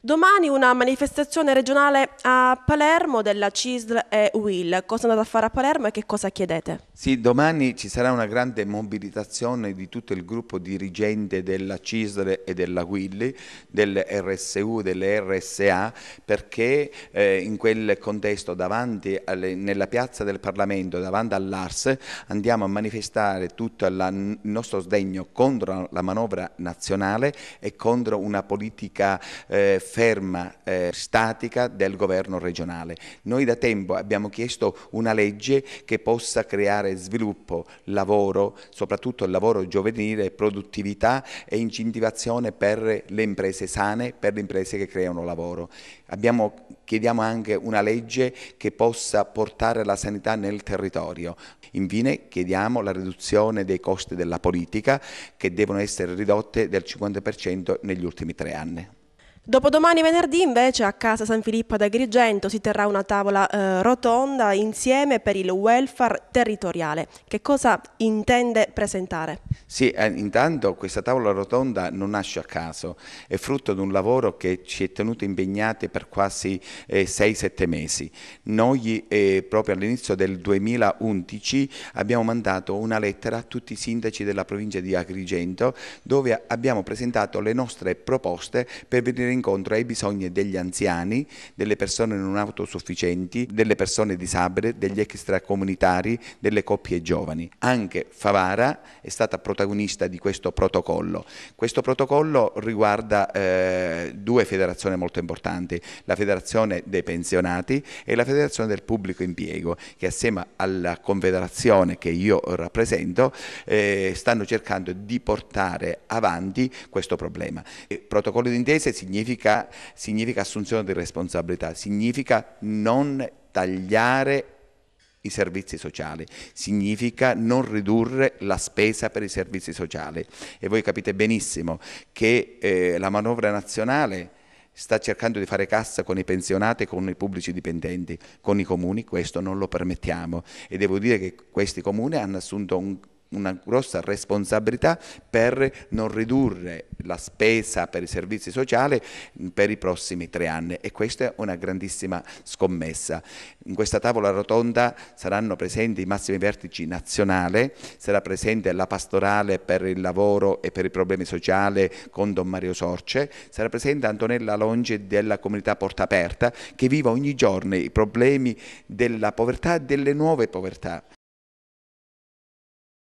Domani una manifestazione regionale a Palermo della CISL e UIL. Cosa andate a fare a Palermo e che cosa chiedete? Sì, domani ci sarà una grande mobilitazione di tutto il gruppo dirigente della CISL e della UIL, del RSU, e delle RSA, perché eh, in quel contesto davanti alle, nella piazza del Parlamento, davanti all'ARS, andiamo a manifestare tutto la, il nostro sdegno contro la manovra nazionale e contro una politica eh, ferma, eh, statica del governo regionale. Noi da tempo abbiamo chiesto una legge che possa creare sviluppo, lavoro, soprattutto il lavoro giovanile, produttività e incentivazione per le imprese sane, per le imprese che creano lavoro. Abbiamo, chiediamo anche una legge che possa portare la sanità nel territorio. Infine chiediamo la riduzione dei costi della politica che devono essere ridotte del 50% negli ultimi tre anni. Dopodomani venerdì invece a Casa San Filippo ad Agrigento si terrà una tavola eh, rotonda insieme per il welfare territoriale. Che cosa intende presentare? Sì, eh, intanto questa tavola rotonda non nasce a caso, è frutto di un lavoro che ci è tenuto impegnati per quasi eh, 6-7 mesi. Noi eh, proprio all'inizio del 2011 abbiamo mandato una lettera a tutti i sindaci della provincia di Agrigento dove abbiamo presentato le nostre proposte per venire in incontro ai bisogni degli anziani, delle persone non autosufficienti, delle persone disabili, degli extracomunitari, delle coppie giovani. Anche Favara è stata protagonista di questo protocollo. Questo protocollo riguarda eh, due federazioni molto importanti, la federazione dei pensionati e la federazione del pubblico impiego, che assieme alla confederazione che io rappresento eh, stanno cercando di portare avanti questo problema. Il protocollo d'intesa significa significa, significa assunzione di responsabilità, significa non tagliare i servizi sociali, significa non ridurre la spesa per i servizi sociali e voi capite benissimo che eh, la manovra nazionale sta cercando di fare cassa con i pensionati e con i pubblici dipendenti, con i comuni questo non lo permettiamo e devo dire che questi comuni hanno assunto un una grossa responsabilità per non ridurre la spesa per i servizi sociali per i prossimi tre anni e questa è una grandissima scommessa. In questa tavola rotonda saranno presenti i massimi vertici nazionali, sarà presente la pastorale per il lavoro e per i problemi sociali con Don Mario Sorce, sarà presente Antonella Longi della comunità Porta Aperta che vive ogni giorno i problemi della povertà e delle nuove povertà.